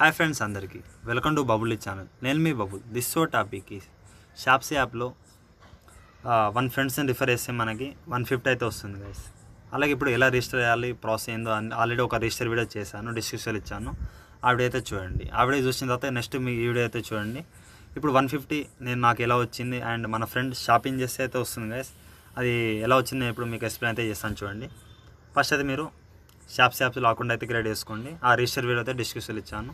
Hi friends అందరికీ welcome to bubble channel నేను మీ బబుల్ దిస్ షో టాపిక్ ఈ షాప్సీ యాప్లో వన్ ఫ్రెండ్స్ని రిఫర్ చేస్తే మనకి వన్ ఫిఫ్టీ అయితే వస్తుంది గైస్ అలాగే ఇప్పుడు ఎలా రిజిస్టర్ చేయాలి ప్రాసెస్ ఏందో ఆల్రెడీ ఒక రిజిస్టర్ వీడియో చేశాను డిస్క్రిప్షన్ ఇచ్చాను ఆ వీడియో అయితే చూడండి ఆ వీడియో చూసిన తర్వాత నెక్స్ట్ మీ వీడియో అయితే చూడండి ఇప్పుడు వన్ ఫిఫ్టీ నేను నాకు ఎలా వచ్చింది అండ్ మన ఫ్రెండ్ షాపింగ్ చేస్తే అయితే వస్తుంది గైస్ అది ఎలా వచ్చింది ఇప్పుడు మీకు ఎక్స్ప్లెయిన్ అయితే చేస్తాను చూడండి ఫస్ట్ అయితే మీరు షాప్స్ యాప్స్ లాకుండా అయితే క్రియేట్ చేసుకోండి ఆ రిజిస్టర్ వీడియో అయితే డిస్క్రిప్షన్ ఇచ్చాను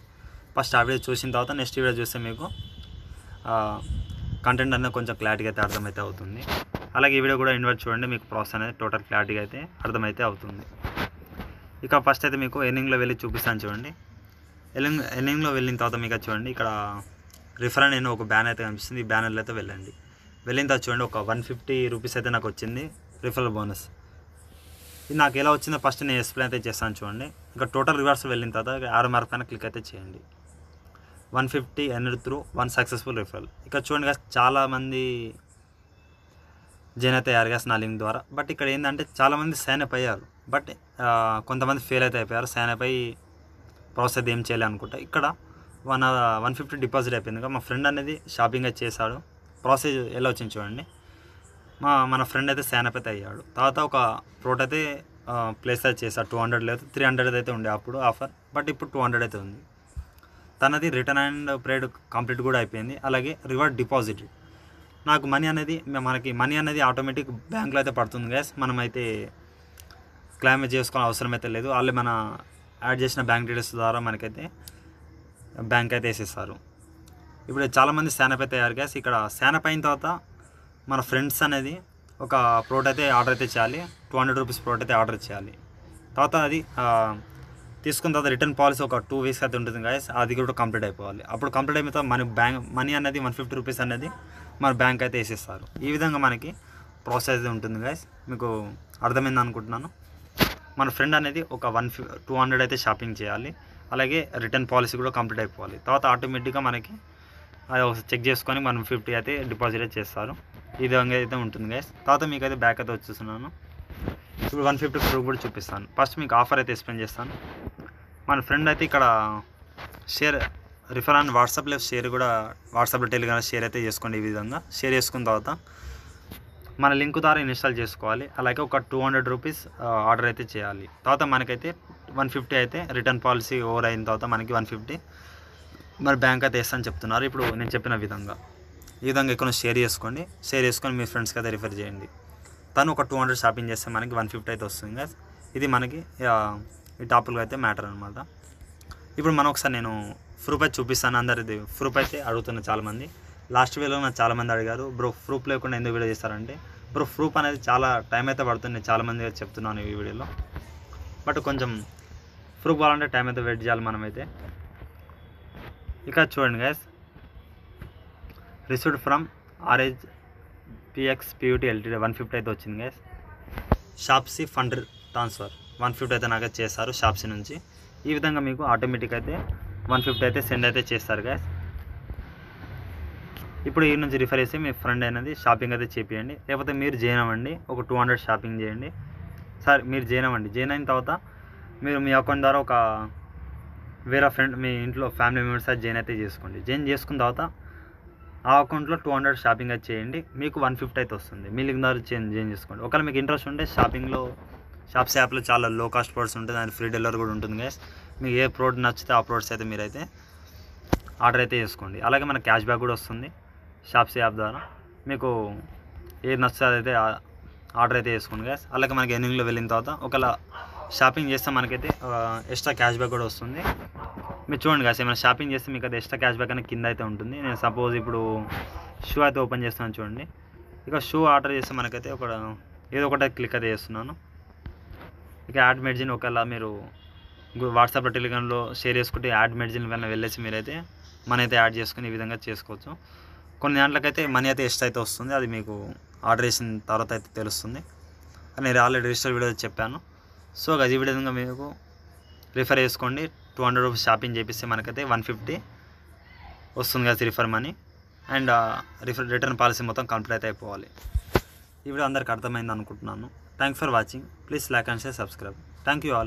ఫస్ట్ ఆ వీడియో చూసిన తర్వాత నెక్స్ట్ వీడియో చూస్తే మీకు కంటెంట్ అనేది కొంచెం క్లారిటీగా అయితే అర్థమైతే అవుతుంది అలాగే ఈ వీడియో కూడా ఇన్వర్ట్ చూడండి మీకు ప్రాసెస్ అనేది టోటల్ క్లారిటీగా అయితే అర్థమైతే అవుతుంది ఇక ఫస్ట్ అయితే మీకు ఎర్నింగ్లో వెళ్ళి చూపిస్తాను చూడండి ఎర్నింగ్ ఎర్నింగ్లో వెళ్ళిన తర్వాత మీకు చూడండి ఇక్కడ రిఫర్ నేను ఒక బ్యానర్ అయితే కనిపిస్తుంది ఈ బ్యానర్లో అయితే వెళ్ళండి వెళ్ళిన తర్వాత చూడండి ఒక వన్ ఫిఫ్టీ రూపీస్ అయితే నాకు వచ్చింది రిఫరల్ బోనస్ ఇది నాకు ఎలా వచ్చిందో ఫస్ట్ నేను ఎక్స్ప్లెయిన్ అయితే చేస్తాను చూడండి ఇంకా టోటల్ రివర్స్ వెళ్ళిన తర్వాత ఆర్ఎంఆర్ పైన క్లిక్ అయితే చేయండి one fifty hundred through one successful referral ఇక్కడ చూడండి కదా చాలామంది జాయిన్ అవుతారు కదా నా లింక్ ద్వారా బట్ ఇక్కడ ఏంటంటే చాలామంది సైన్ అప్ అయ్యారు బట్ కొంతమంది ఫెయిల్ అయితే అయిపోయారు సైన్ అప్ అయ్యి ప్రాసెస్ ఏం చేయలే అనుకుంటా ఇక్కడ వన్ వన్ ఫిఫ్టీ డిపాజిట్ అయిపోయింది మా ఫ్రెండ్ అనేది షాపింగ్ అయితే చేశాడు ప్రాసెస్ ఎలా వచ్చింది చూడండి మా మన ఫ్రెండ్ అయితే సైన్ అప్ అయితే అయ్యాడు తర్వాత ఒక ప్రోట్ అయితే ప్లేస్ అయితే చేశాడు టూ హండ్రెడ్ లేదు త్రీ హండ్రెడ్ అయితే ఉండే అప్పుడు ఆఫర్ బట్ ఇప్పుడు టూ హండ్రెడ్ అయితే ఉంది తనది రిటర్న్ అండ్ పీరియడ్ కంప్లీట్ కూడా అయిపోయింది అలాగే రివార్డ్ డిపాజిట్ నాకు మనీ అనేది మనకి మనీ అనేది ఆటోమేటిక్ బ్యాంక్లో అయితే పడుతుంది గ్యాస్ మనమైతే క్లైమ్ చేసుకోవాల్సిన అవసరం అయితే లేదు వాళ్ళు మన యాడ్ చేసిన బ్యాంక్ డీటెయిల్స్ ద్వారా మనకైతే బ్యాంక్ అయితే వేసేస్తారు ఇప్పుడు చాలామంది శానప్ అయితే అయ్యారు గ్యాస్ ఇక్కడ శానప్ అయిన తర్వాత మన ఫ్రెండ్స్ అనేది ఒక ప్రోడక్ట్ అయితే ఆర్డర్ అయితే చేయాలి టూ హండ్రెడ్ రూపీస్ ప్రోడక్ట్ అయితే ఆర్డర్ చేయాలి తర్వాత అది తీసుకున్న తర్వాత రిటర్న్ పాలసీ ఒక టూ వీక్స్ అయితే ఉంటుంది గాయస్ అది కూడా కంప్లీట్ అయిపోవాలి అప్పుడు కంప్లీట్ అయిపోతే మన బ్యాంక్ మనీ అనేది వన్ ఫిఫ్టీ రూపీస్ అనేది మన బ్యాంక్ అయితే వేసేస్తారు ఈ విధంగా మనకి ప్రాసెస్ అయితే ఉంటుంది గాయస్ మీకు అర్థమైంది అనుకుంటున్నాను మన ఫ్రెండ్ అనేది ఒక వన్ ఫి టూ హండ్రెడ్ అయితే షాపింగ్ చేయాలి అలాగే రిటర్న్ పాలసీ కూడా కంప్లీట్ అయిపోవాలి తర్వాత ఆటోమేటిక్గా మనకి అది చెక్ చేసుకొని మనం ఫిఫ్టీ అయితే డిపాజిట్ చేస్తారు ఈ విధంగా అయితే ఉంటుంది గైస్ తర్వాత మీకు అయితే బ్యాక్ అయితే వచ్చేస్తున్నాను ఇప్పుడు వన్ ఫిఫ్టీ కూడా చూపిస్తాను ఫస్ట్ మీకు ఆఫర్ అయితే ఎక్స్ప్లెయిన్ చేస్తాను మన ఫ్రెండ్ అయితే ఇక్కడ షేర్ రిఫర్ అండ్ వాట్సాప్లో షేర్ కూడా వాట్సాప్లో టెలిగ్రామ్ షేర్ అయితే చేసుకోండి ఈ విధంగా షేర్ చేసుకున్న తర్వాత మన లింక్ ద్వారా ఇన్స్టాల్ చేసుకోవాలి అలాగే ఒక టూ హండ్రెడ్ రూపీస్ ఆర్డర్ అయితే చేయాలి తర్వాత మనకైతే వన్ ఫిఫ్టీ అయితే రిటర్న్ పాలసీ ఓవర్ అయిన తర్వాత మనకి వన్ ఫిఫ్టీ మరి బ్యాంక్ అయితే వేస్తాను చెప్తున్నారు ఇప్పుడు నేను చెప్పిన విధంగా ఈ విధంగా ఇక్కడ షేర్ చేసుకోండి షేర్ చేసుకొని మీ ఫ్రెండ్స్కి అయితే రిఫర్ చేయండి తను ఒక టూ హండ్రెడ్ షాపింగ్ చేస్తే మనకి వన్ ఫిఫ్టీ అయితే వస్తుంది ఇది మనకి ఈ టాపులు అయితే మ్యాటర్ అనమాట ఇప్పుడు మనం ఒకసారి నేను ప్రూఫ్ అయితే చూపిస్తాను అందరిది ప్రూఫ్ అయితే అడుగుతున్న చాలామంది లాస్ట్ వేలో నాకు చాలామంది అడిగారు బ్రో ప్రూఫ్ లేకుండా ఎందుకు వీడియో చేస్తారంటే బ్రో ప్రూఫ్ అనేది చాలా టైం అయితే పడుతుంది చాలామంది చెప్తున్నాను ఈ వీడియోలో బట్ కొంచెం ప్రూఫ్ కావాలంటే టైం అయితే వెయిట్ చేయాలి మనమైతే ఇక్కడ చూడండి గైస్ రిసీవ్డ్ ఫ్రమ్ ఆర్ఏజ్ పిఎక్స్ పియూటీ ఎల్టీడీ వన్ ఫిఫ్టీ అయితే వచ్చింది guys Shopsy fund transfer one fifty అయితే నాకైతే చేస్తారు షాప్స్ నుంచి ఈ విధంగా మీకు ఆటోమేటిక్ అయితే వన్ ఫిఫ్టీ అయితే సెండ్ అయితే చేస్తారు గా ఇప్పుడు ఈ నుంచి రిఫర్ చేసి మీ ఫ్రెండ్ అనేది షాపింగ్ అయితే చేపియండి లేకపోతే మీరు జాయిన్ అవ్వండి ఒక టూ హండ్రెడ్ షాపింగ్ చేయండి సార్ మీరు జాయిన్ అవ్వండి జాయిన్ అయిన తర్వాత మీరు మీ అకౌంట్ ద్వారా ఒక వేరే ఫ్రెండ్ మీ ఇంట్లో ఫ్యామిలీ మెంబర్స్ అయితే జాయిన్ అయితే చేసుకోండి జాయిన్ చేసుకున్న తర్వాత ఆ అకౌంట్లో టూ హండ్రెడ్ షాపింగ్ అయితే చేయండి మీకు వన్ ఫిఫ్టీ అయితే వస్తుంది మీ లింక్ ద్వారా చేంజ్ జాయిన్ చేసుకోండి ఒకవేళ మీకు ఇంట్రెస్ట్ ఉంటే షాపింగ్లో షాప్స్ యాప్లో చాలా లో కాస్ట్ ప్రోడక్ట్స్ ఉంటాయి దాని ఫ్రీ డెలివరీ కూడా ఉంటుంది గైస్ మీకు ఏ ప్రోడక్ట్ నచ్చితే ఆ ప్రోడక్ట్స్ అయితే మీరైతే ఆర్డర్ అయితే చేసుకోండి అలాగే మన క్యాష్ బ్యాక్ కూడా వస్తుంది షాప్స్ యాప్ ద్వారా మీకు ఏది నచ్చితే అదైతే ఆర్డర్ అయితే చేసుకోండి గ్యాస్ అలాగే మనకి ఎన్నింగ్లో వెళ్ళిన తర్వాత ఒకవేళ షాపింగ్ చేస్తే మనకైతే ఎక్స్ట్రా క్యాష్ బ్యాక్ కూడా వస్తుంది మీరు చూడండి గ్యాస్ ఏమైనా షాపింగ్ చేస్తే మీకు అయితే ఎక్స్ట్రా క్యాష్ బ్యాక్ అనేది కింద అయితే ఉంటుంది నేను సపోజ్ ఇప్పుడు షూ అయితే ఓపెన్ చేస్తున్నాను చూడండి ఇక షూ ఆర్డర్ చేస్తే మనకైతే ఒక ఏదో ఒకటే క్లిక్ అయితే చేస్తున్నాను ఇక యాడ్ మెడిసిన్ ఒకవేళ మీరు వాట్సాప్లో టెలిగ్రామ్లో షేర్ చేసుకుంటే యాడ్ మెడిసిన్ కన్నా వెళ్ళేసి మీరైతే మనీ అయితే యాడ్ చేసుకుని ఈ విధంగా చేసుకోవచ్చు కొన్ని దాంట్లకైతే మనీ అయితే ఎస్ట్ అయితే వస్తుంది అది మీకు ఆర్డర్ చేసిన తర్వాత అయితే తెలుస్తుంది నేను ఆల్రెడీ రిజిస్టర్ వీడియో చెప్పాను సో అది విధంగా మీకు రిఫర్ చేసుకోండి టూ హండ్రెడ్ రూపీస్ షాపింగ్ చేపిస్తే మనకైతే వన్ ఫిఫ్టీ వస్తుంది కదా refer money and refer return policy మొత్తం కంప్లీట్ అయితే అయిపోవాలి ఈ వీడియో అందరికి అర్థమైంది అనుకుంటున్నాను Thanks for watching. Please like and share subscribe. Thank you all.